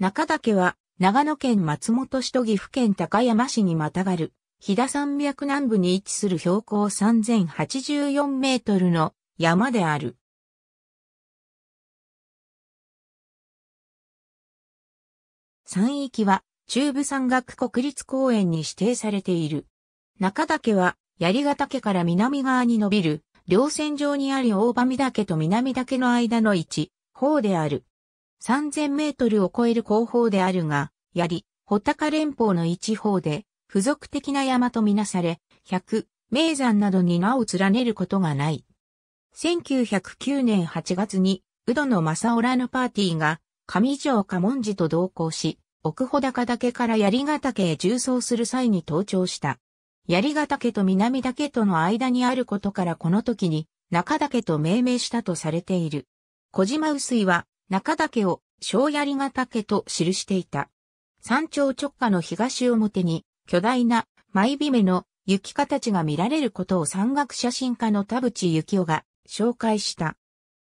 中岳は、長野県松本市と岐阜県高山市にまたがる、飛騨山脈南部に位置する標高3084メートルの山である。山域は、中部山岳国立公園に指定されている。中岳は、槍ヶ岳から南側に伸びる、稜線上にあり大見岳と南岳の間の位置、方である。3000メートルを超える高峰であるが、槍、穂高連峰の一方で、付属的な山とみなされ、百、名山などに名を連ねることがない。1909年8月に、宇戸の正らぬパーティーが、上条家文字と同行し、奥穂高岳から槍ヶ岳へ縦走する際に登頂した。槍ヶ岳と南岳との間にあることからこの時に、中岳と命名したとされている。小島薄いは、中岳を小槍ヶ岳と記していた。山頂直下の東表に巨大な舞姫の雪形が見られることを山岳写真家の田淵幸雄が紹介した。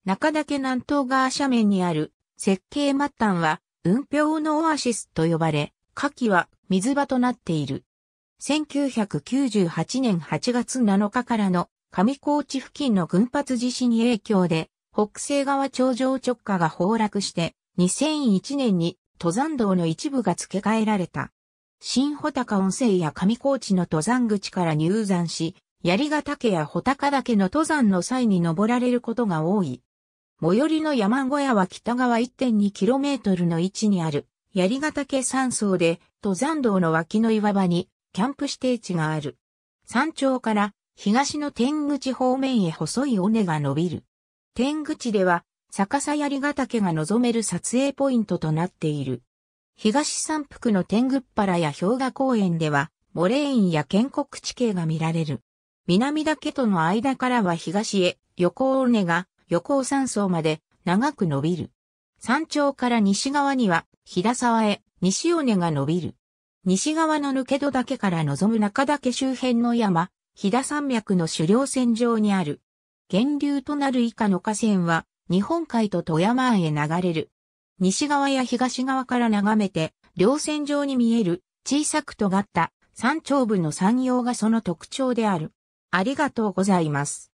中岳南東側斜面にある設計末端は雲氷のオアシスと呼ばれ、夏季は水場となっている。1998年8月7日からの上高地付近の群発地震に影響で北西側頂上直下が崩落して、2001年に登山道の一部が付け替えられた。新穂高温泉や上高地の登山口から入山し、槍ヶ岳や穂高岳の登山の際に登られることが多い。最寄りの山小屋は北側 1.2km の位置にある、槍ヶ岳山荘で、登山道の脇の岩場に、キャンプ指定地がある。山頂から、東の天口方面へ細い尾根が伸びる。天口では逆さ槍ヶ岳が望める撮影ポイントとなっている。東山腹の天狗原や氷河公園では、モレーンや建国地形が見られる。南岳との間からは東へ、横尾根が横尾山荘まで長く伸びる。山頂から西側には、飛騨沢へ西尾根が伸びる。西側の抜け戸岳から望む中岳周辺の山、飛田山脈の狩猟線上にある源流となる以下の河川は、日本海と富山湾へ流れる。西側や東側から眺めて、稜線上に見える、小さく尖った、山頂部の山陽がその特徴である。ありがとうございます。